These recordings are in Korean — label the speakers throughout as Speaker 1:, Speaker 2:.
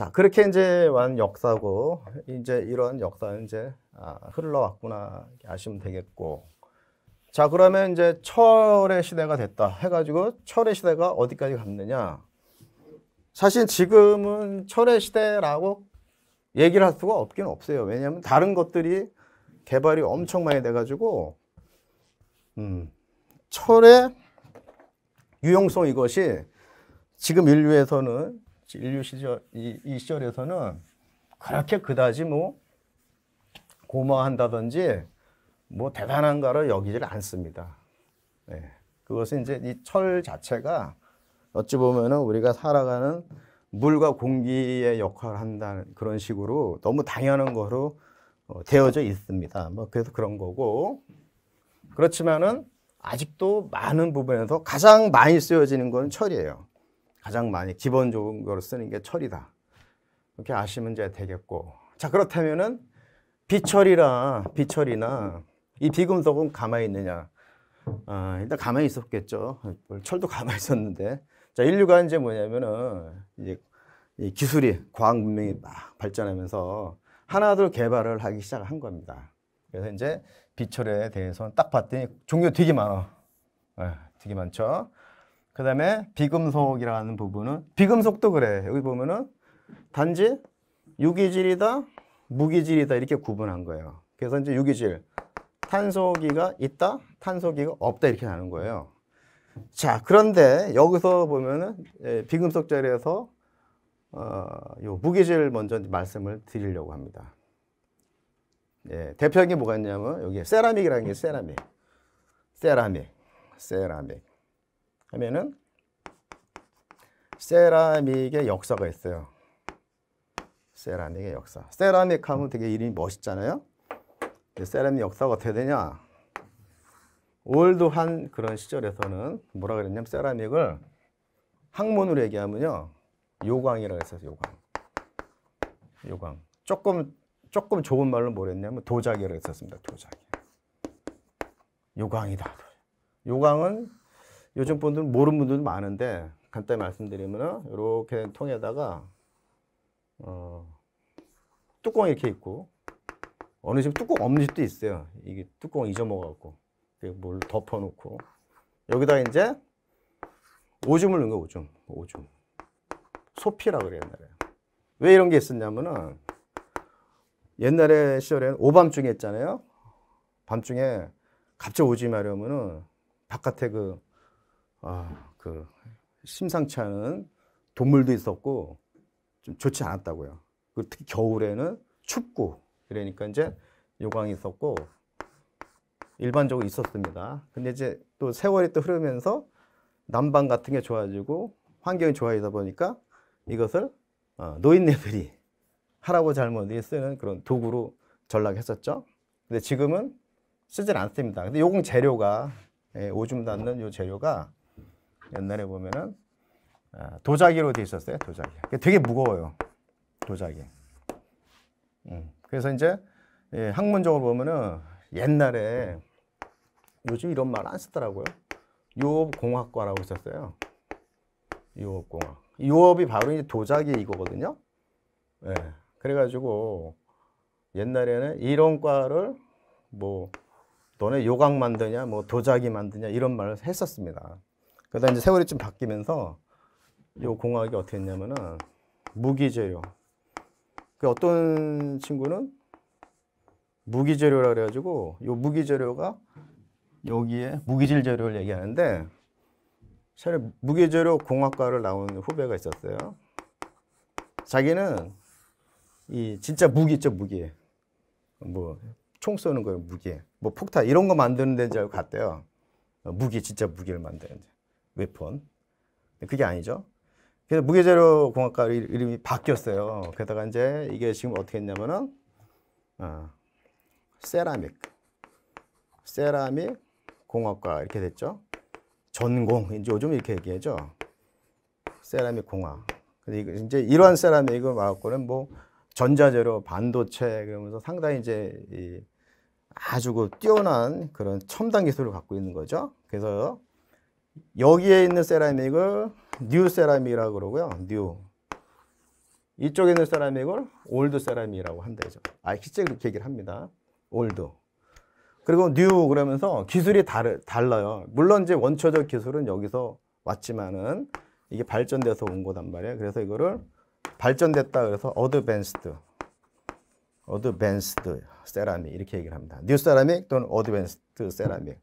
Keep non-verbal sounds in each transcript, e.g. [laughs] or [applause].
Speaker 1: 자, 그렇게 이제 완 역사고, 이제 이런 역사는 이제 아, 흘러왔구나 아시면 되겠고. 자, 그러면 이제 철의 시대가 됐다 해가지고 철의 시대가 어디까지 갔느냐. 사실 지금은 철의 시대라고 얘기를 할 수가 없긴 없어요. 왜냐하면 다른 것들이 개발이 엄청 많이 돼가지고, 음, 철의 유용성 이것이 지금 인류에서는 인류 시절 이, 이 시절에서는 그렇게 그다지 뭐 고마한다든지 워뭐 대단한가로 여기질 않습니다. 네. 그것은 이제 이 철 자체가 어찌 보면은 우리가 살아가는 물과 공기의 역할을 한다는 그런 식으로 너무 당연한 거로 어, 되어져 있습니다. 뭐 그래서 그런 거고 그렇지만은 아직도 많은 부분에서 가장 많이 쓰여지는 건 철이에요. 가장 많이 기본적으로 쓰는 게 철이다. 이렇게 아시면 이제 되겠고. 자, 그렇다면은 비철이라 비철이나 이 비금속은 가만히 있느냐? 아, 일단 가만히 있었겠죠. 철도 가만히 있었는데. 자, 인류가 이제 뭐냐면은 이제 이 기술이 과학 문명이 막 발전하면서 하나둘 개발을 하기 시작한 겁니다. 그래서 이제 비철에 대해서는 딱 봤더니 종류 되게 많아. 에, 예, 되게 많죠. 그 다음에 비금속이라는 부분은 비금속도 그래 여기 보면은 단지 유기질이다 무기질이다 이렇게 구분한 거예요 그래서 이제 유기질 탄소기가 있다 탄소기가 없다 이렇게 나는 거예요 자 그런데 여기서 보면은 예, 비금속 자리에서 어, 요 무기질 먼저 말씀을 드리려고 합니다 예, 대표적인 게 뭐가 있냐면 여기 세라믹이라는 게 세라믹 세라믹 세라믹 하면은 세라믹의 역사가 있어요. 세라믹의 역사. 세라믹 하면 되게 이름이 멋있잖아요. 세라믹 역사가 어떻게 되냐? 올드한 그런 시절에서는 뭐라 그랬냐면 세라믹을 학문으로 얘기하면요. 요광이라고 했어요. 요광. 요광. 조금 조금 좋은 말로 뭐랬냐면 도자기라고 했었습니다. 도자기. 요광이다. 요광은 요즘 분들은 모르는 분들도 많은데 간단히 말씀드리면 이렇게 된 통에다가 어, 뚜껑 이렇게 있고 어느 집 뚜껑 없는 집도 있어요. 이게 뚜껑 잊어먹어갖고 뭘 덮어놓고 여기다 이제 오줌을 넣은 거 오줌, 오줌. 소피라 그래 옛날에. 왜 이런 게 있었냐면은 옛날에 시절에는 오밤중에 했잖아요. 밤중에 갑자기 오지마려면은 바깥에 그 아, 그 심상치 않은 동물도 있었고 좀 좋지 않았다고요. 특히 겨울에는 춥고 그러니까 이제 요강이 있었고 일반적으로 있었습니다. 근데 이제 또 세월이 또 흐르면서 난방 같은 게 좋아지고 환경이 좋아지다 보니까 이것을 어, 노인네들이 할아버지 할머니 쓰는 그런 도구로 전락했었죠. 근데 지금은 쓰질 않습니다. 근데 요공 재료가 예, 오줌 닿는 요 재료가 옛날에 보면은 아, 도자기로 돼 있었어요. 도자기. 되게 무거워요. 도자기. 음, 그래서 이제 예, 학문적으로 보면은 옛날에 요즘 이런 말 안 쓰더라고요. 요업공학과라고 있었어요. 요업공학. 요업이 바로 이제 도자기 이거거든요. 예. 그래가지고 옛날에는 이런 과를 뭐 너네 요강 만드냐 뭐 도자기 만드냐 이런 말을 했었습니다. 그다 이제 세월이 좀 바뀌면서 이 공학이 어떻게 했냐면은 무기재료. 그 어떤 친구는 무기재료라 그래가지고 이 무기재료가 여기에 무기질 재료를 얘기하는데 차라리 무기재료 공학과를 나온 후배가 있었어요. 자기는 이 진짜 무기 있죠 무기. 뭐 총 쏘는 거예요 무기. 뭐 폭탄 이런 거 만드는 데인 줄 알고 갔대요. 무기 진짜 무기를 만드는 데. 웨폰. 그게 아니죠. 그래서 무게제로 공학과 이름이 바뀌었어요. 게다가 이제 이게 지금 어떻게 했냐면은 어, 세라믹, 세라믹 공학과 이렇게 됐죠. 전공 이제 요즘 이렇게 얘기하죠. 세라믹 공학. 근데 이제 이러한 세라믹을 막고는 뭐 전자재료, 반도체 그러면서 상당히 이제 아주 그 뛰어난 그런 첨단 기술을 갖고 있는 거죠. 그래서 여기에 있는 세라믹을 뉴 세라믹이라고 그러고요. 뉴. 이쪽에 있는 세라믹을 올드 세라믹이라고 한다죠. 아, 실제 그렇게 얘기를 합니다. 올드. 그리고 뉴 그러면서 기술이 다르, 달라요. 물론 이제 원초적 기술은 여기서 왔지만은 이게 발전돼서 온 거단 말이에요. 그래서 이거를 발전됐다 그래서 어드밴스드 어드밴스드 세라믹 이렇게 얘기를 합니다. 뉴 세라믹 또는 어드밴스드 세라믹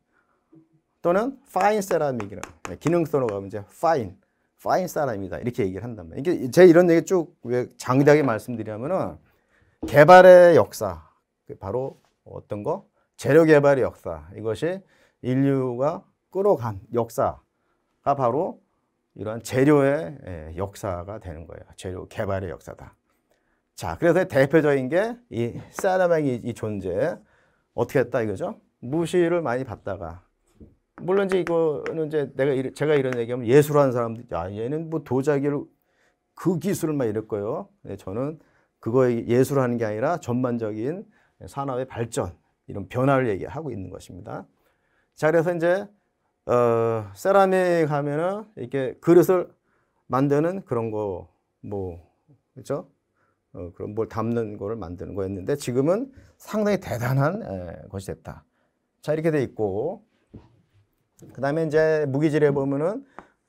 Speaker 1: 또는 fine 사람이기는 기능성어가 문제 fine, fine 사람이다 이렇게 얘기를 한단 말이에요. 이게 제 이런 얘기 쭉 왜 장대하게 말씀드리면은 개발의 역사 그 바로 어떤 거 재료 개발의 역사 이것이 인류가 끌어간 역사가 바로 이러 재료의 예, 역사가 되는 거예요. 재료 개발의 역사다. 자, 그래서 대표적인 게이 사라맹이 이 존재 어떻게 했다 이거죠? 무시를 많이 받다가 물론 이제 이거는 이제 내가 이래, 제가 이런 얘기하면 예술하는 사람들 야 얘는 뭐 도자기를 그기술을막 이럴 거예요. 네, 저는 그거에 예술하는 게 아니라 전반적인 산업의 발전 이런 변화를 얘기하고 있는 것입니다. 자 그래서 이제 어, 세라믹 하면은 이렇게 그릇을 만드는 그런 거 뭐 그렇죠? 어, 그런 뭘 담는 거를 만드는 거였는데 지금은 상당히 대단한 에, 예, 것이 됐다. 자 이렇게 돼 있고 그 다음에 이제 무기질에 보면은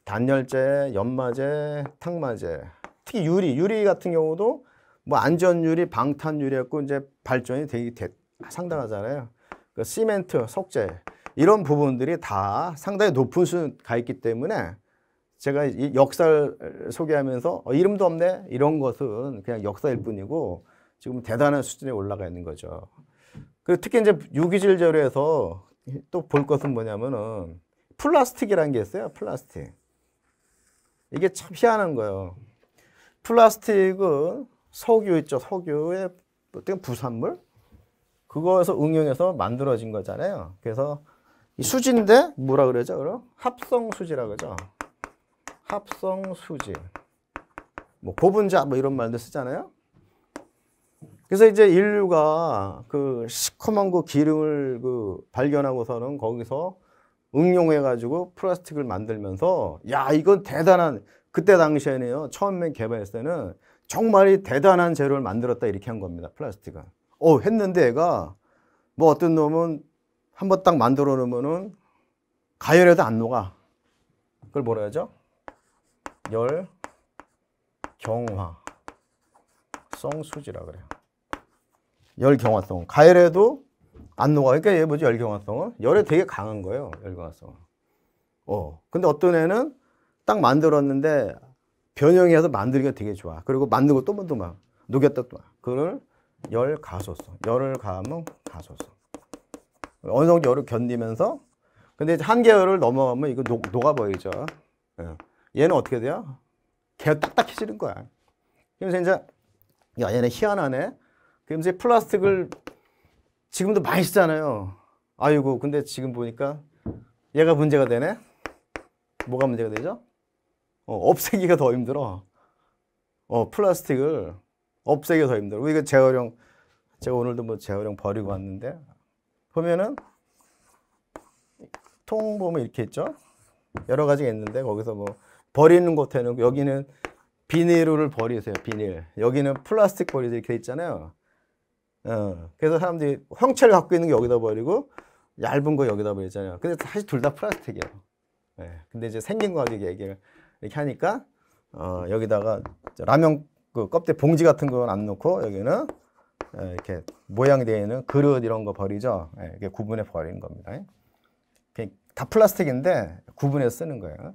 Speaker 1: 단열재, 연마재, 탕마재 특히 유리, 유리 같은 경우도 뭐 안전유리, 방탄유리였고 이제 발전이 되게 대, 상당하잖아요. 그 시멘트, 석재 이런 부분들이 다 상당히 높은 수가 있기 때문에 제가 이 역사를 소개하면서 어, 이름도 없네 이런 것은 그냥 역사일 뿐이고 지금 대단한 수준에 올라가 있는 거죠. 그리고 특히 이제 유기질 재료에서 또볼 것은 뭐냐면은 플라스틱이라는 게 있어요. 플라스틱. 이게 참 희한한 거예요. 플라스틱은 석유 있죠. 석유의 어떤 부산물? 그거에서 응용해서 만들어진 거잖아요. 그래서 수지인데 뭐라 그러죠? 그럼 합성 수지라 그러죠. 합성 수지. 뭐 고분자 뭐 이런 말도 쓰잖아요. 그래서 이제 인류가 그 시커먼 그 기름을 그 발견하고서는 거기서 응용해가지고 플라스틱을 만들면서 야 이건 대단한 그때 당시에는요 처음에 개발했을 때는 정말이 대단한 재료를 만들었다 이렇게 한 겁니다 플라스틱은 어 했는데 얘가 뭐 어떤 놈은 한번 딱 만들어 놓으면은 가열해도 안 녹아 그걸 뭐라 하죠? 열 경화 성수지라 그래요 열 경화성. 가열해도 안 녹아. 그러니까 얘 뭐지? 열 경화성은? 열에 되게 강한 거예요. 열 경화성. 어. 근데 어떤 애는 딱 만들었는데 변형해서 만들기가 되게 좋아. 그리고 만들고 또만들막 녹였다 또. 그걸 열 가소성. 열을 가하면 가소성. 어느 정도 열을 견디면서 근데 한계열을 넘어가면 이거 녹, 녹아버리죠. 예. 얘는 어떻게 돼요? 걔 딱딱해지는 거야. 그래서 이제 야 얘네 희한하네. 그럼 이제 플라스틱을 지금도 많이 쓰잖아요. 아이고 근데 지금 보니까 얘가 문제가 되네. 뭐가 문제가 되죠? 어, 없애기가 더 힘들어. 어, 플라스틱을 없애기가 더 힘들어. 이거 재활용, 제가 오늘도 뭐 재활용 버리고 왔는데, 보면은, 통 보면 이렇게 있죠? 여러 가지가 있는데, 거기서 뭐, 버리는 곳에는, 여기는 비닐을 버리세요, 비닐. 여기는 플라스틱 버리세요, 이렇게 있잖아요. 어. 그래서 사람들이 형체를 갖고 있는 게 여기다 버리고 얇은 거 여기다 버리잖아요. 근데 사실 둘 다 플라스틱이에요. 네. 근데 이제 생긴 거 가지고 얘기를 이렇게 하니까 어, 여기다가 라면 그껍데 봉지 같은 건 안 넣고 여기는 어, 이렇게 모양이 되어 있는 그릇 이런 거 버리죠. 네. 이게 구분해 버리는 겁니다. 다 플라스틱인데 구분해서 쓰는 거예요.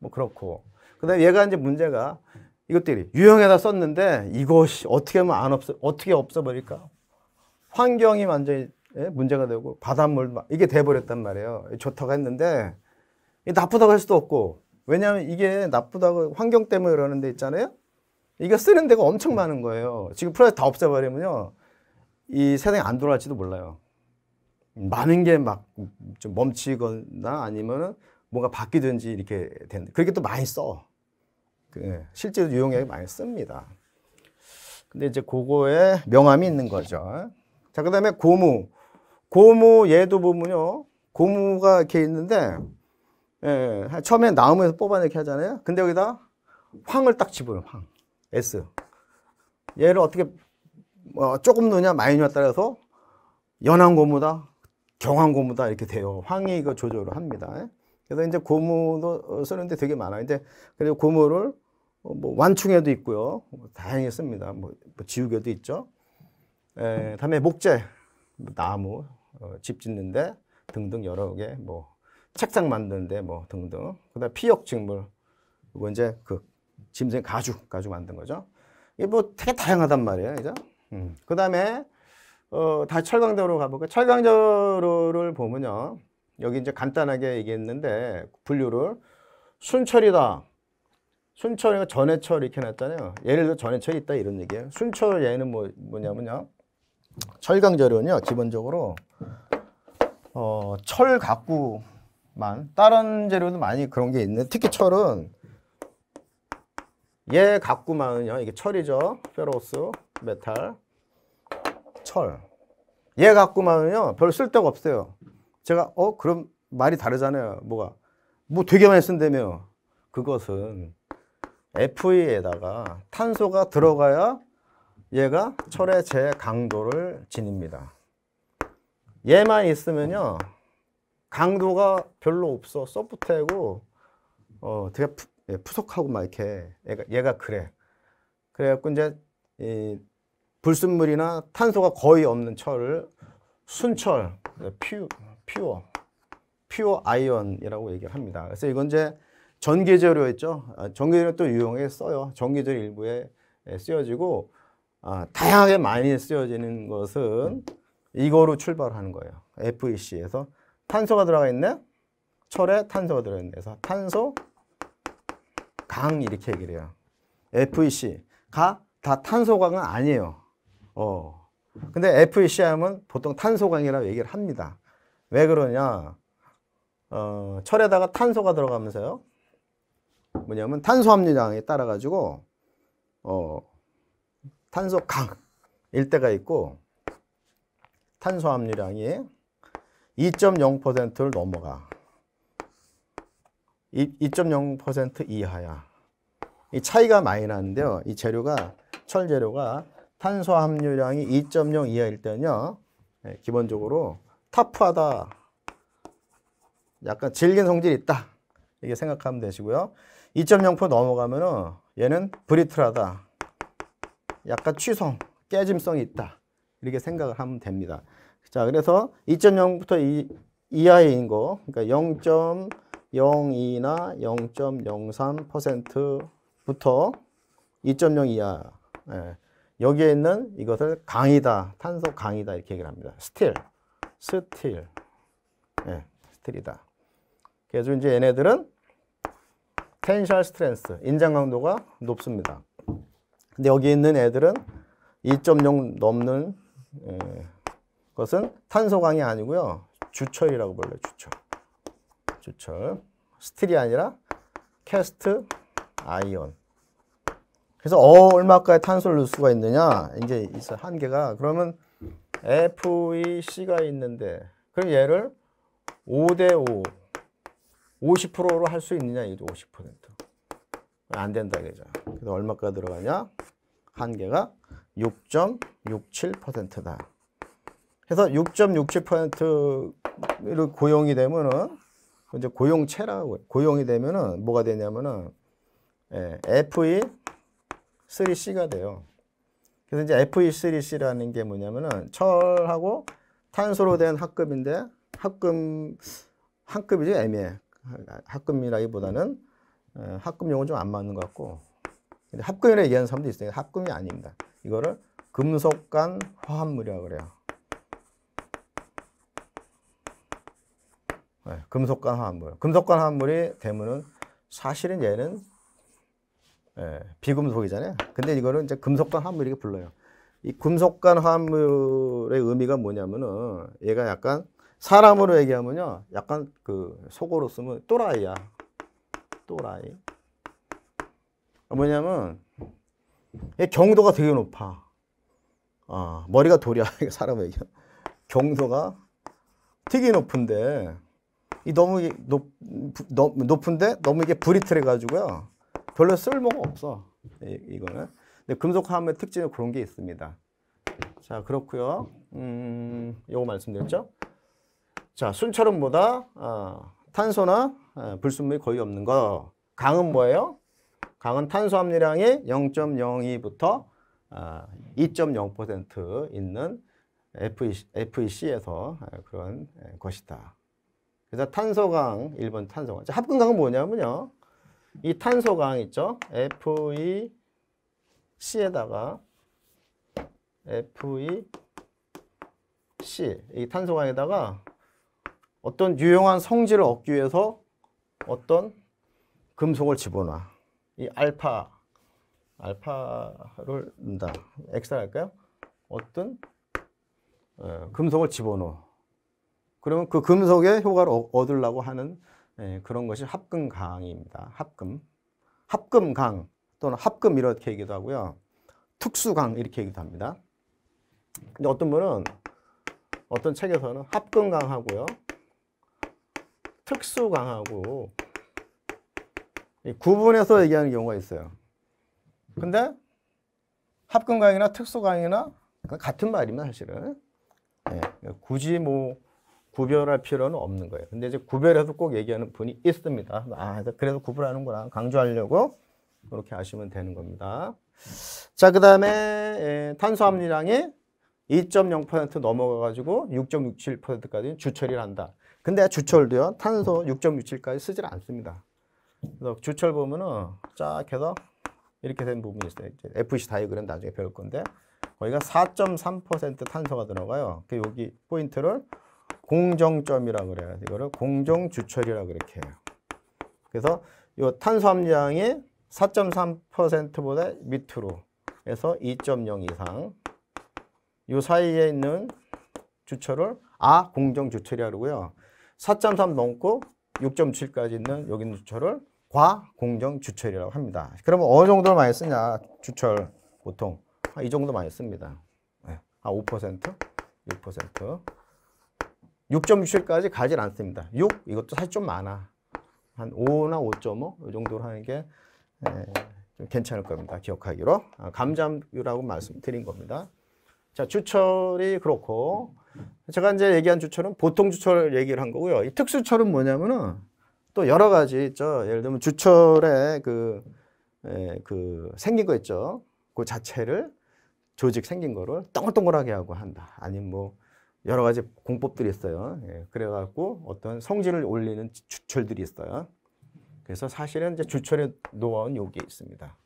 Speaker 1: 뭐 그렇고. 그다음에 얘가 이제 문제가 이것들이 유형에다 썼는데 이것이 어떻게 하면 안 없어 어떻게 없어 버릴까? 환경이 완전히 예, 문제가 되고 바닷물 이게 돼버렸단 말이에요. 좋다고 했는데 나쁘다고 할 수도 없고 왜냐하면 이게 나쁘다고 환경 때문에 그러는데 있잖아요. 이게 쓰는 데가 엄청 많은 거예요. 지금 플라스틱 다 없애버리면요. 이 세상에 안 돌아갈지도 몰라요. 많은 게 막 좀 멈추거나 아니면은 뭔가 바뀌든지 이렇게 된다. 그렇게 또 많이 써. 그, 예, 실제로 유용하게 많이 씁니다. 근데 이제 그거에 명암이 있는 거죠. 자, 그 다음에 고무. 고무 얘도 보면요. 고무가 이렇게 있는데, 예, 예. 처음에 나무에서 뽑아내기 하잖아요. 근데 여기다 황을 딱 집어요. 황. S. 얘를 어떻게 어, 조금 넣냐 많이 넣냐 따라서 연한 고무다, 경한 고무다 이렇게 돼요. 황이 이거 조절을 합니다. 그래서 이제 고무도 쓰는데 되게 많아요. 이제 그리고 고무를 뭐 완충에도 있고요. 다양히 씁니다. 뭐, 뭐, 지우개도 있죠. 에, 예, 다음에 목재, 나무, 어, 집 짓는데 등등 여러 개, 뭐 책상 만드는데 뭐 등등. 그다음 피역 직물 이건 이제 그 짐승 가죽, 가죽 만든 거죠. 이게 뭐 되게 다양하단 말이에요, 그죠? 음. 그다음에 어, 다 철강대로 가볼까 철강대로를 보면요. 여기 이제 간단하게 얘기했는데, 분류를 순철이다. 순철이가 전해철 이렇게 놨잖아요. 예를 들어 전해철이 있다 이런 얘기예요. 순철 얘는 뭐, 뭐냐면요. 철강재료는요, 기본적으로, 어, 철 갖고만, 다른 재료는 많이 그런 게 있는데, 특히 철은, 얘 예 갖고만은요, 이게 철이죠. 페로스, 메탈, 철. 얘 예 갖고만은요, 별 쓸데가 없어요. 제가, 어, 그럼 말이 다르잖아요. 뭐가. 뭐 되게 많이 쓴다며. 그것은 FE에다가 탄소가 들어가야 얘가 철의 제강도를 지닙니다. 얘만 있으면요. 강도가 별로 없어. 소프트하고 어, 되게 푸, 예, 푸석하고 막 이렇게 얘가, 얘가 그래. 그래갖고 이제 이 불순물이나 탄소가 거의 없는 철을 순철, 예, 퓨, 퓨어, 퓨어 아이언이라고 얘기를 합니다. 그래서 이건 이제 전기재료 있죠. 아, 전기재료 또유용하 써요. 전기재료 일부에 예, 쓰여지고 아, 다양하게 많이 쓰여지는 것은 이거로 출발하는 거예요. FEC에서 탄소가 들어가 있네. 철에 탄소가 들어있네. 그래서 탄소 강 이렇게 얘기를 해요. FEC가 다 탄소강은 아니에요. 어. 근데 FEC 하면 보통 탄소강이라고 얘기를 합니다. 왜 그러냐? 어, 철에다가 탄소가 들어가면서요. 뭐냐면 탄소함유량에 따라 가지고 어, 탄소 강일 때가 있고 탄소 함유량이 2.0%를 넘어가 2.0% 이하야 이 차이가 많이 나는데요 이 재료가 철 재료가 탄소 함유량이 2.0 이하일 때는요 예, 기본적으로 타프하다 약간 질긴 성질이 있다 이게 생각하면 되시고요 2.0% 넘어가면은 얘는 브리틀하다 약간 취성, 깨짐성이 있다. 이렇게 생각을 하면 됩니다. 자, 그래서 2.0부터 이, 하인 거, 그러니까 0.02나 0.03%부터 2.0 이하, 예. 여기에 있는 이것을 강이다, 탄소 강이다 이렇게 얘기를 합니다. 스틸, 스틸, 예, 스틸이다. 그래서 이제 얘네들은 텐셜 스트레스, 인장 강도가 높습니다. 근데 여기 있는 애들은 2.0 넘는 에, 예, 것은 탄소광이 아니고요. 주철이라고 불러요. 주철. 주철. 스틸이 아니라 캐스트 아이온. 그래서 어 얼마까지 탄소를 넣을 수가 있느냐? 이제 있어 한계가 그러면 FEC가 있는데 그럼 얘를 5대 5 50%로 할 수 있느냐? 이 50%. 는안 된다 이죠 그래서 얼마가 들어가냐? 한계가 6.67%다. 해서 6.67%를 고용이 되면은 이제 고용체라고 고용이 되면은 뭐가 되냐면은 예, FE3C가 돼요. 그래서 이제 FE3C라는 게 뭐냐면은 철하고 탄소로 된 학급인데 학급 학급이죠 애매해. 학급이라기보다는 예, 합금 용은 좀 안 맞는 것 같고 근데 합금이라 얘기하는 사람도 있어요. 합금이 아닙니다. 이거를 금속간 화합물이라고 그래요. 네, 예, 금속간 화합물. 금속간 화합물이 되면은 사실은 얘는 예, 비금속이잖아요. 근데 이거는 이제 금속간 화합물 이렇게 불러요. 이 금속간 화합물의 의미가 뭐냐면은 얘가 약간 사람으로 얘기하면요. 약간 그속으로 쓰면 또라이야. 또라이. 아, 뭐냐면 경도가 되게 높아. 아, 머리가 돌이야. [laughs] 사람에게. 경도가 되게 높은데 이 너무 높, 높은데 너무 이게 브리틀해 가지고요. 별로 쓸모가 없어. 이, 거는 근데 금속화의 특징은 그런 게 있습니다. 자, 그렇고요. 음, 요거 말씀드렸죠? 자, 순철음보다 아, 탄소나 예, 불순물이 거의 없는 거. 강은 뭐예요? 강은 탄소 함유량이 0.02부터 2.0% 있는 FEC에서 e 아, 그런 예, 것이다. 그래서 탄소강, 1번 탄소강. 합금강은 뭐냐면요. 이 탄소강 있죠? FEC에다가 FEC, 이 탄소강에다가 어떤 유용한 성질을 얻기 위해서 어떤 금속을 집어놔. 이 알파, 알파를 넣는다. 엑라 할까요? 어떤 어, 금속을 집어넣어. 그러면 그 금속의 효과를 얻으려고 하는 예, 그런 것이 합금강입니다. 합금. 합금강 또는 합금 이렇게 얘기도 하고요. 특수강 이렇게 얘기도 합니다. 근데 어떤 분은 어떤 책에서는 합금강하고요. 특수 강하고 구분해서 얘기하는 경우가 있어요. 근데 합금 강이나 특수 강이나 그 같은 말이면 사실은 예, 굳이 뭐 구별할 필요는 없는 거예요. 근데 이제 구별해서 꼭 얘기하는 분이 있습니다. 아, 그래서 구분하는구나. 강조하려고 그렇게 하시면 되는 겁니다. 자, 그 다음에 예, 탄수화물량이2.0% 넘어가가지고 6.67%까지 주처리를 한다. 근데 주철도요 탄소 6.67까지 쓰질 않습니다. 그래서 주철 보면은 쫙 해서 이렇게 된 부분이 있어요. 이제 FC 다이그램 나중에 배울 건데 거기가 4.3% 탄소가 들어가요. 그 여기 포인트를 공정점이라 그래요. 이거를 공정 주철이라 그렇게 해요. 그래서 이 탄소 함량이 4.3%보다 밑으로 해서 2.0 이상 이 사이에 있는 주철을 아 공정 주철이라고요. 4.3 넘고 6.7까지 있는 여기 있는 주철을 과공정 주철이라고 합니다. 그러면 어느 정도를 많이 쓰냐? 주철 보통 아, 이 정도 많이 씁니다. 네. 아, 5%, 6%. 6.7까지 가질 않습니다. 6 이것도 사실 좀 많아. 한 5나 5.5이 정도로 하는 게 네, 좀 괜찮을 겁니다. 기억하기로. 아, 감자류라고 말씀드린 겁니다. 자, 주철이 그렇고 제가 이제 얘기한 주철은 보통 주철 얘기를 한 거고요. 이 특수철은 뭐냐면은 또 여러 가지 있죠. 예를 들면 주철에 그, 에, 예, 그 생긴 거 있죠. 그 자체를 조직 생긴 거를 동글동글하게 하고 한다. 아니면 뭐 여러 가지 공법들이 있어요. 예, 그래갖고 어떤 성질을 올리는 주철들이 있어요. 그래서 사실은 이제 주철의 노하우는 여기에 있습니다.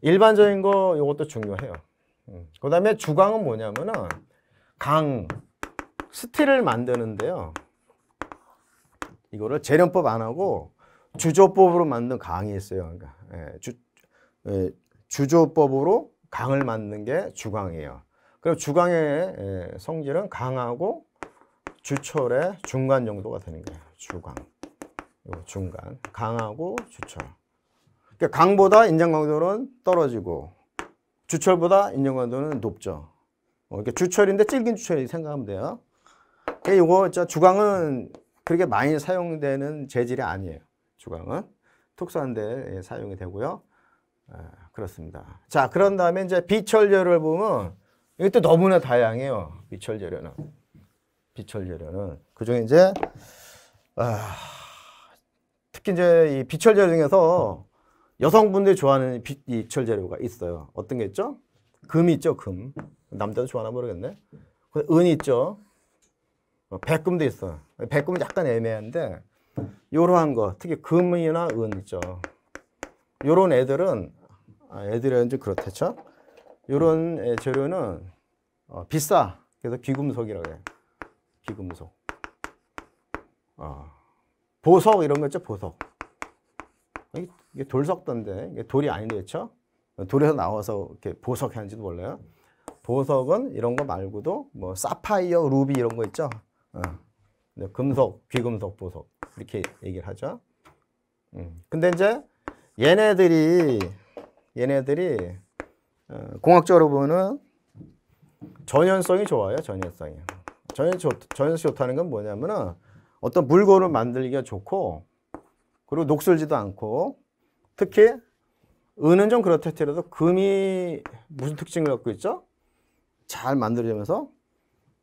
Speaker 1: 일반적인 거 이것도 중요해요. 음. 그 다음에 주강은 뭐냐면은 강, 스틸을 만드는데요. 이거를 재련법 안 하고 주조법으로 만든 강이 있어요. 그러니까 예, 주, 예, 주조법으로 강을 만든 게 주강이에요. 그럼 주강의 예, 성질은 강하고 주철의 중간 정도가 되는 거예요. 주강. 요 중간. 강하고 주철. 그러니까 강보다 인장 강도는 떨어지고 주철보다 인장 강도는 높죠. 어, 그러니 주철인데 질긴 주철이 생각하면 돼요. 이거 저 주광은 그렇게 많이 사용되는 재질이 아니에요. 주광은 특수한데 예, 사용이 되고요. 아, 그렇습니다. 자, 그런 다음에 이제 비철 재료를 보면 이것도 너무나 다양해요. 비철 재료는 비철 재료는 그중에 이제 아, 특히 이제 이 비철 재료 중에서 여성분들이 좋아하는 비철 재료가 있어요. 어떤 게 있죠? 금이 있죠, 금. 남자도 좋아하나 모르겠네. 그 은이 있죠. 백금도 어, 있어. 백금은 약간 애매한데 요러한 거, 특히 금이나 은 있죠. 요런 애들은 아, 애들은 좀 그렇대죠. 요런 재료는 어, 비싸. 그래서 귀금속이라고 해요. 귀금속. 어. 보석 이런 거 있죠, 보석. 이게 돌석던데 이게 돌이 아니겠죠? 닌 돌에서 나와서 이렇게 보석 하는지도 몰라요. 보석은 이런 거 말고도 뭐 사파이어, 루비 이런 거 있죠? 어. 금속, 귀금속, 보석 이렇게 얘기를 하죠. 음. 근데 이제 얘네들이 얘네들이 어, 공학적으로 보면 전연성이 좋아요. 전연성이. 전연, 전연성이 좋다는 건 뭐냐면은 어떤 물건을 만들기가 좋고 그리고 녹슬지도 않고 특히 은은 좀 그렇다 치더라도 금이 무슨 특징을 갖고 있죠? 잘 만들어지면서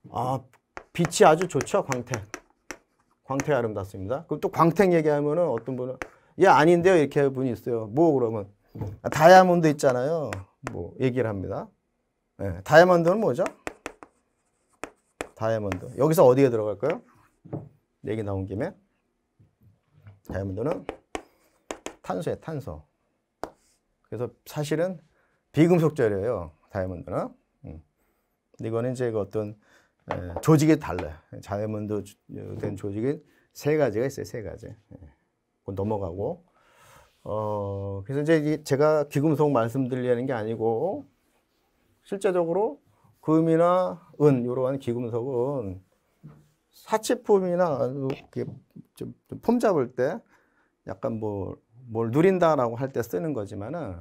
Speaker 1: 아 빛이 아주 좋죠, 광택. 광택 아름답습니다. 그럼 또 광택 얘기하면은 어떤 분은 예, 아닌데요. 이렇게 분이 있어요. 뭐 그러면 아, 다이아몬드 있잖아요. 뭐 얘기를 합니다. 예, 다이아몬드는 뭐죠? 다이아몬드. 여기서 어디에 들어갈까요? 얘기 나온 김에 다이아몬드는 탄소에 탄소. 그래서 사실은 비금속재료예요. 다이아몬드는. 음. 이거는 이제 그 어떤 예, 조직이 달라요. 자이언드 예, 된 조직이 세 가지가 있어요. 세 가지. 예, 넘어가고. 어, 그래서 이제 제가 귀금속 말씀드리려는 게 아니고, 실제적으로 금이나 은, 이러한 귀금속은 사치품이나 이렇게 좀, 폼 잡을 때 약간 뭐, 뭘 누린다라고 할 때 쓰는 거지만은,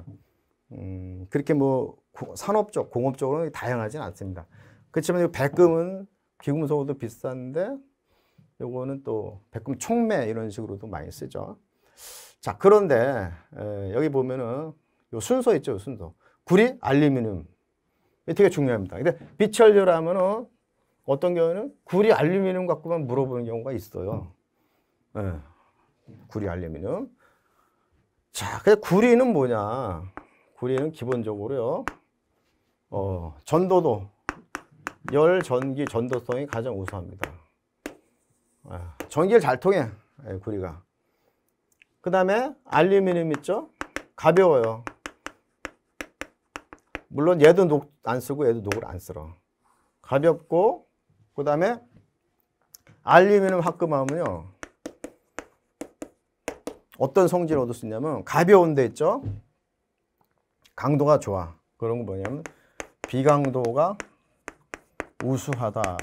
Speaker 1: 음, 그렇게 뭐, 산업적, 공업적으로는 다양하진 않습니다. 그렇지만 이 백금은 기금속으로도 비싼데 요거는 또 백금 총매 이런 식으로도 많이 쓰죠. 자 그런데 에, 여기 보면은 요 순서 있죠, 요 순서. 구리, 알루미늄. 되게 중요합니다. 근데 비철료라 면은 어떤 경우는 구리 알루미늄 갖고만 물어보는 경우가 있어요. 네. 구리 알루미늄. 자, 근데 구리는 뭐냐? 구리는 기본적으로요. 어, 전도도 열, 전기, 전도성이 가장 우수합니다. 아, 전기를 잘 통해, 예, 구리가. 그 다음에 알루미늄 있죠? 가벼워요. 물론 얘도 녹 안 쓰고 얘도 녹을 안 쓸어. 가볍고 그 다음에 알루미늄 합금하면요. 어떤 성질을 얻을 수 있냐면 가벼운 데 있죠? 강도가 좋아. 그런 거 뭐냐면 비강도가 우수하다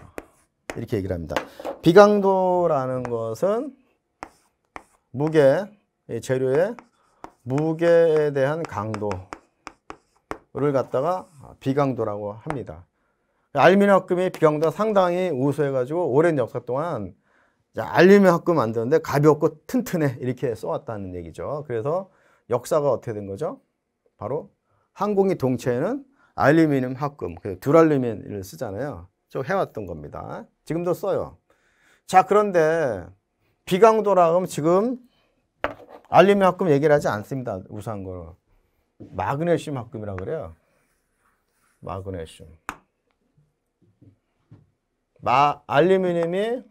Speaker 1: 이렇게 얘기를 합니다. 비강도라는 것은 무게, 재료의 무게에 대한 강도를 갖다가 비강도라고 합니다. 알루미늄 합금이 비강도 상당히 우수해가지고 오랜 역사 동안 알루미늄 합금 만드는데 가볍고 튼튼해 이렇게 써왔다는 얘기죠. 그래서 역사가 어떻게 된 거죠? 바로 항공기 동체에는 알루미늄 합금, 그 듀랄루민을 쓰잖아요. 쭉 해왔던 겁니다. 지금도 써요. 자, 그런데 비강도라 하면 지금 알루미늄 합금 얘기를 하지 않습니다. 우수한 거 마그네슘 합금이라 그래요. 마그네슘. 마, 알루미늄이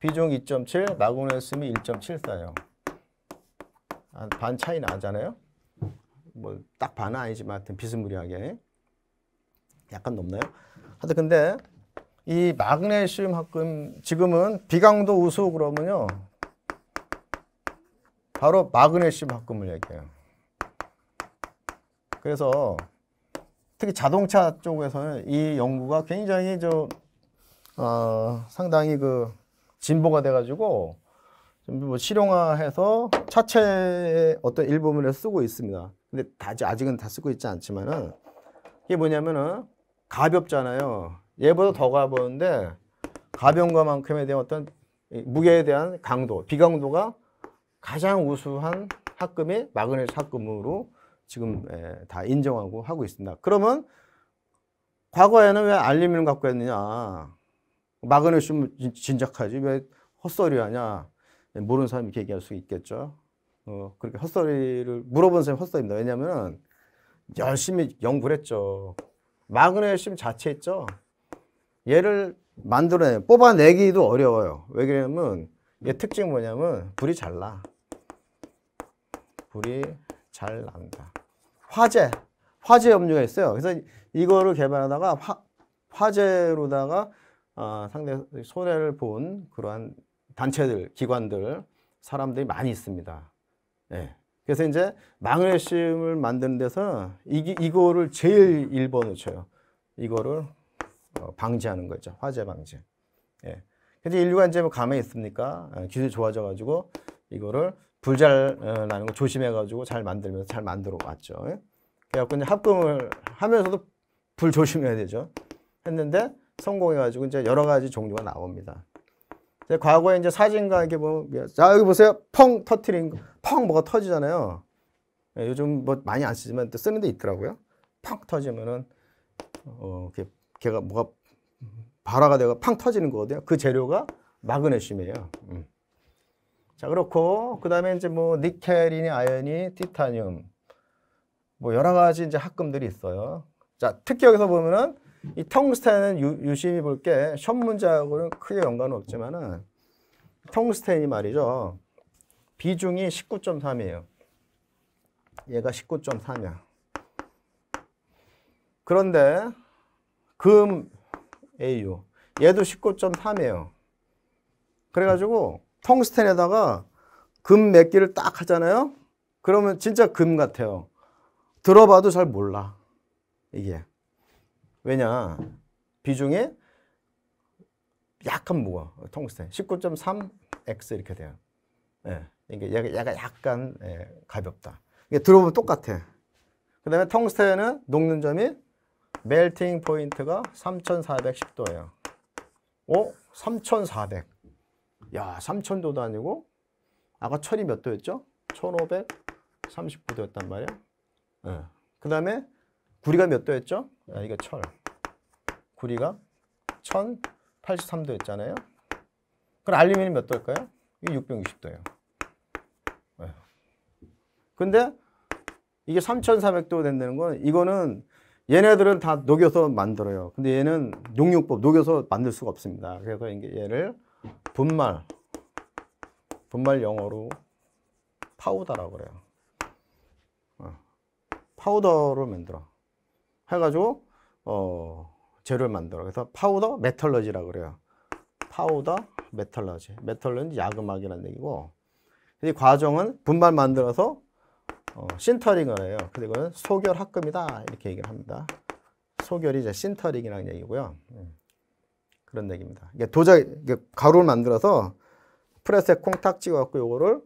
Speaker 1: 비중 2.7, 마그네슘이 1 7 4요반 차이 나잖아요. 뭐딱 반은 아니지만 하여튼 비스무리하게 약간 높나요? 하여튼 근데 이 마그네슘 합금 지금은 비강도 우수 그러면요 바로 마그네슘 합금을 얘기해요. 그래서 특히 자동차 쪽에서는 이 연구가 굉장히 저 어, 상당히 그 진보가 돼가지고 좀뭐 실용화해서 차체 어떤 일부분을 쓰고 있습니다. 근데 다, 아직은 다 쓰고 있지 않지만은 이게 뭐냐면은 가볍잖아요. 얘보다 더 가벼운데 가벼운 것만큼에 대한 어떤 무게에 대한 강도, 비강도가 가장 우수한 합금이 마그네슘 합금으로 지금 예, 다 인정하고 하고 있습니다. 그러면 과거에는 왜 알루미늄 갖고 했느냐? 마그네슘 진작하지 왜 헛소리 하냐? 모르는 사람이 얘기할 수 있겠죠. 어, 그렇게 헛소리를 물어본 셈 헛소리입니다. 왜냐하면 열심히 연구를 했죠. 마그네슘 자체 있죠. 얘를 만들어내 뽑아내기도 어려워요. 왜 그러냐면 얘특징 뭐냐면 불이 잘 나. 불이 잘 난다. 화재. 화재 염료가 있어요. 그래서 이거를 개발하다가 화, 화재로다가 어, 아, 상대 손해를 본 그러한 단체들, 기관들, 사람들이 많이 있습니다. 예. 그래서 이제 마그네슘을 만드는 데서 이, 이거를 제일 1번로 쳐요. 이거를 어, 방지하는 거죠. 화재 방지. 예. 근데 인류가 이제 뭐 가만히 있습니까? 예, 기술이 좋아져가지고 이거를 불 잘 나는 거 조심해가지고 잘 만들면서 잘 만들어 왔죠. 예? 그래갖고 이제 합금을 하면서도 불 조심해야 되죠. 했는데 성공해가지고 이제 여러 가지 종류가 나옵니다. 과거에 이제 사진과 이렇게 보면, 자, 여기 보세요. 펑 터트린 거. 펑 뭐가 터지잖아요. 예, 요즘 뭐 많이 안 쓰지만 또 쓰는 데 있더라고요. 펑 터지면은 어, 걔, 걔가 뭐가 발화가 되고 팡 터지는 거거든요. 그 재료가 마그네슘이에요. 음. 자 그렇고 그 다음에 이제 뭐 니켈이니 아연이 티타늄 뭐 여러 가지 이제 합금들이 있어요. 자 특히 여기서 보면은 이 텅스텐은 유, 심히 볼게션 문제하고는 크게 연관은 없지만은 텅스텐이 말이죠. 비중이 19.3이에요. 얘가 19.3이야. 그런데 금 AU 얘도 19.3이에요. 그래가지고 텅스텐에다가 금 몇 개를 딱 하잖아요. 그러면 진짜 금 같아요. 들어봐도 잘 몰라. 이게. 왜냐. 비중이 약간 무거워. 텅스텐. 19.3x 이렇게 돼요. 네. 이게 얘가, 얘가 약간 예, 가볍다. 이게 들어보면 똑같아. 그 다음에 텅스텐은 녹는 점이 멜팅 포인트가 3410도예요. 오, 3400. 야, 3000도도 아니고 아까 철이 몇 도였죠? 1539도였단 말이야. 예. 그 다음에 구리가 몇 도였죠? 야, 이게 철. 구리가 1083도였잖아요. 그럼 알루미늄 몇 도일까요? 이게 660도예요. 근데 이게 3,400도 된다는 건 이거는 얘네들은 다 녹여서 만들어요. 근데 얘는 용육법 녹여서 만들 수가 없습니다. 그래서 이게 얘를 분말 분말 영어로 파우더라고 그래요. 어. 파우더로 만들어. 해가지고 어, 재료를 만들어. 그래서 파우더 메탈러지라고 그래요. 파우더 메탈러지. 메탈러지 야금막이라는 얘기고. 이 과정은 분말 만들어서 어, 신터링을 해요. 그래서 소결합금이다 이렇게 얘기를 합니다. 소결이 이제 신터링이라는 얘기고요. 예. 그런 얘기입니다. 이게 도저히 이게 가루를 만들어서 프레스에 콩탁 찍어갖고 요거를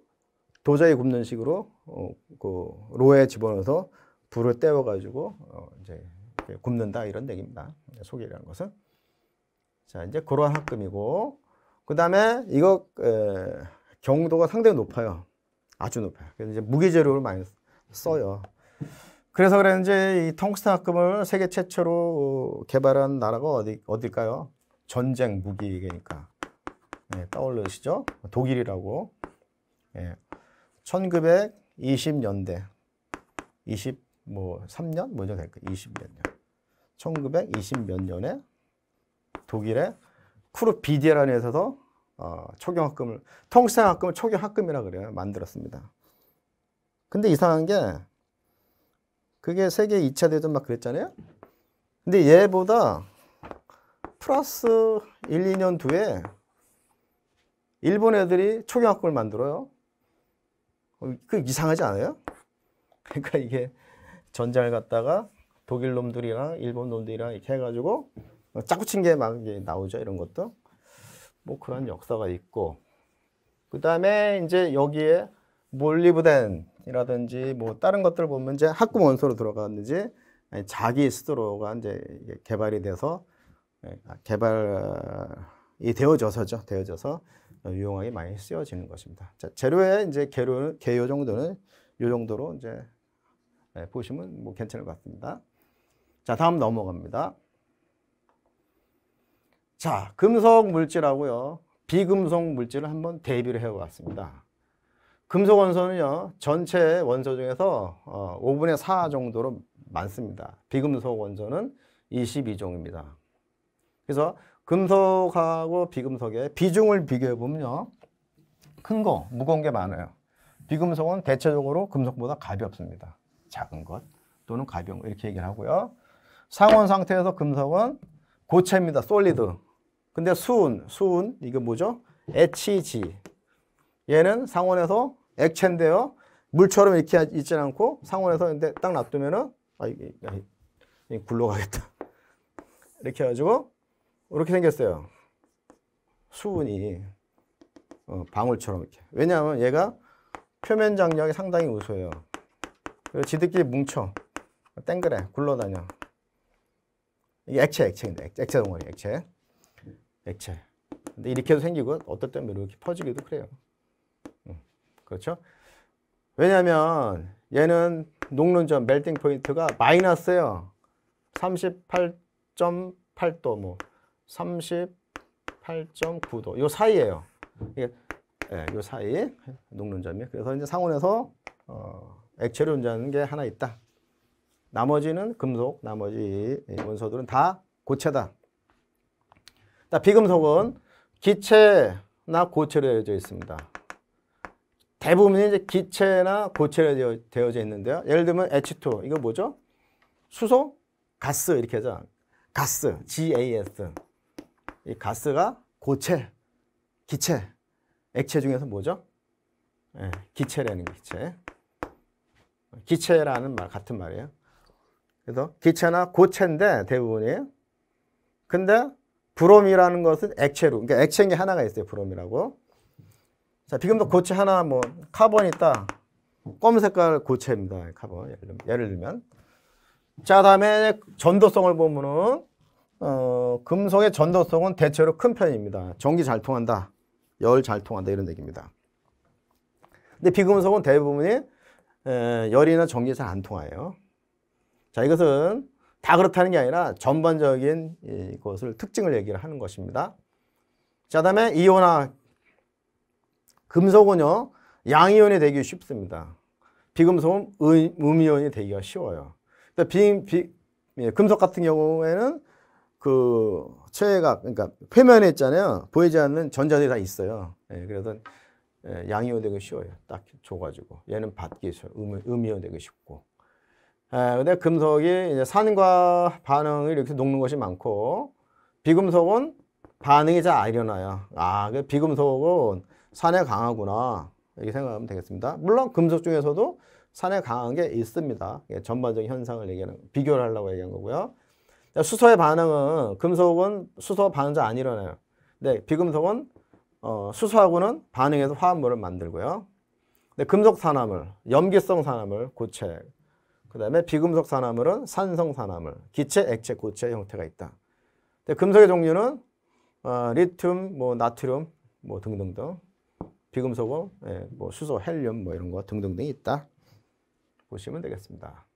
Speaker 1: 도저히 굽는 식으로 어, 그 로에 집어넣어서 불을 때워가지고 어, 이제 굽는다 이런 얘기입니다. 소결이라는 것은 자 이제 그러한 합금이고 그 다음에 이거 에, 경도가 상당히 높아요. 아주 높아요. 그래서 이제 무게 재료를 많이 써요. 그래서 그랬는지 이 텅스텐 합금을 세계 최초로 어, 개발한 나라가 어디 어딜까요? 전쟁 무기니까 예, 떠오르시죠? 독일이라고. 예. 1920년대 20뭐 3년 뭐죠 20몇 년. 1920몇 년에 독일의 쿠르 비디에라는 회사에서 어, 초경학금을 통시상학금을 초경학금이라 그래요. 만들었습니다. 근데 이상한 게 그게 세계 2차 대전 막 그랬잖아요. 근데 얘보다 플러스 1, 2년 뒤에 일본 애들이 초경학금을 만들어요. 어, 그 이상하지 않아요? [laughs] 그러니까 이게 전쟁을 갖다가 독일 놈들이랑 일본 놈들이랑 이렇게 해가지고 짜고 어, 친게막 나오죠. 이런 것도. 뭐 그런 역사가 있고 그 다음에 이제 여기에 몰리브덴이라든지 뭐 다른 것들 보면 이제 학금 원소로 들어갔는지 자기 스스로가 이제 개발이 돼서 예, 아, 개발이 되어져서죠 되어져서 유용하게 많이 쓰여지는 것입니다. 자, 재료의 이제 개료, 개요 정도는 이 정도로 이제 예, 보시면 뭐 괜찮을 것 같습니다. 자, 다음 넘어갑니다. 자, 금속 물질하고요. 비금속 물질을 한번 대비를 해보았습니다 금속 원소는요. 전체 원소 중에서 어, 5분의 4 정도로 많습니다. 비금속 원소는 22종입니다. 그래서 금속하고 비금속의 비중을 비교해보면요. 큰 거, 무거운 게 많아요. 비금속은 대체적으로 금속보다 가볍습니다. 작은 것 또는 가벼운 것 이렇게 얘기를 하고요. 상온 상태에서 금속은 고체입니다. 솔리드. 근데 수은, 수은 이거 뭐죠? HG. E 얘는 상온에서 액체인데요. 물처럼 이렇게 있진 않고 상온에서 근데 딱 놔두면은 아 이게, 아, 굴러가겠다. 이렇게 해가지고 이렇게 생겼어요. 수은이 어, 방울처럼 이렇게. 왜냐하면 얘가 표면 장력이 상당히 우수해요. 그리고 지들끼리 뭉쳐. 땡그래 굴러다녀. 이게 액체 액체인데 액체, 액체 덩어리 액체. 액체. 근데 이렇게도 생기고 어떨 때는 뭐 이렇게 퍼지기도 그래요. 음, 그렇죠? 왜냐하면 얘는 녹는점 멜팅 포인트가 마이너스예요. 38.8도 뭐 38.9도 요 사이예요. 이게 예, 요 사이 녹는점이. 그래서 이제 상온에서 어, 액체로 존재하는 게 하나 있다. 나머지는 금속, 나머지 원소들은 다 고체다. 자, 비금속은 기체나 고체로 되어져 있습니다. 대부분이 이제 기체나 고체로 되어져 있는데요. 예를 들면 H2, 이거 뭐죠? 수소, 가스 이렇게 하죠. 가스, GAS. 이 가스가 고체, 기체, 액체 중에서 뭐죠? 예, 기체라는 기체. 기체라는 말 같은 말이에요. 그래서 기체나 고체인데 대부분이. 근데 브롬이라는 것은 액체로. 그러니까 액체인 게 하나가 있어요. 브롬이라고. 자, 비금속 고체 하나 뭐 카본 있다. 검은 색깔 고체입니다. 카본. 예를 들면. 자, 다음에 전도성을 보면은 어, 금속의 전도성은 대체로 큰 편입니다. 전기 잘 통한다. 열 잘 통한다 이런 얘기입니다. 근데 비금속은 대부분이 에, 열이나 전기 잘 안 통해요. 자, 이것은 다 그렇다는 게 아니라 전반적인 이것을 특징을 얘기를 하는 것입니다. 자, 다음에 이온화 금속은요. 양이온이 되기 쉽습니다. 비금속은 음, 이온이 되기가 쉬워요. 그러니까 비, 비, 예, 금속 같은 경우에는 그 최애가 그러니까 표면에 있잖아요. 보이지 않는 전자들이 다 있어요. 예, 그래서 예, 양이온 되기 쉬워요. 딱 줘가지고 얘는 받기 쉬워요. 음, 음이온 되기 쉽고. 에, 예, 근데 금속이 이제 산과 반응을 이렇게 녹는 것이 많고 비금속은 반응이 잘 안 일어나요. 아, 그 비금속은 산에 강하구나. 이렇게 생각하면 되겠습니다. 물론 금속 중에서도 산에 강한 게 있습니다. 전반적인 현상을 얘기하는 비교를 하려고 얘기한 거고요. 수소의 반응은 금속은 수소 반응 잘안 일어나요. 네, 비금속은 어, 수소하고는 반응해서 화합물을 만들고요. 근데 금속 산화물, 염기성 산화물, 고체 그 다음에 비금속 산화물은 산성 산화물, 기체, 액체, 고체 형태가 있다. 근데 금속의 종류는 어, 리튬, 뭐 나트륨, 뭐 등등등 비금속은 예, 뭐 수소, 헬륨 뭐 이런 거 등등등이 있다. 보시면 되겠습니다.